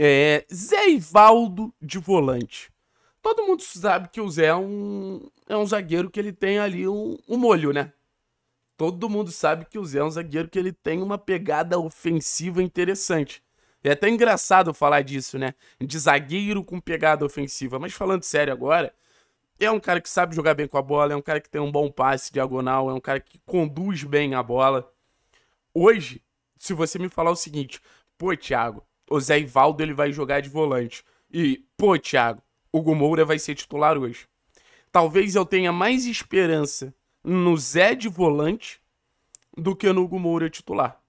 É, Zé Ivaldo de volante. Todo mundo sabe que o Zé é um, é um zagueiro que ele tem ali um, um molho, né? Todo mundo sabe que o Zé é um zagueiro que ele tem uma pegada ofensiva interessante. É até engraçado falar disso, né? De zagueiro com pegada ofensiva. Mas falando sério agora, é um cara que sabe jogar bem com a bola, é um cara que tem um bom passe diagonal, é um cara que conduz bem a bola. Hoje, se você me falar o seguinte, pô, Thiago, o Zé Ivaldo ele vai jogar de volante. E, pô, Thiago, o Gumoura vai ser titular hoje. Talvez eu tenha mais esperança no Zé de volante do que no Gumoura titular.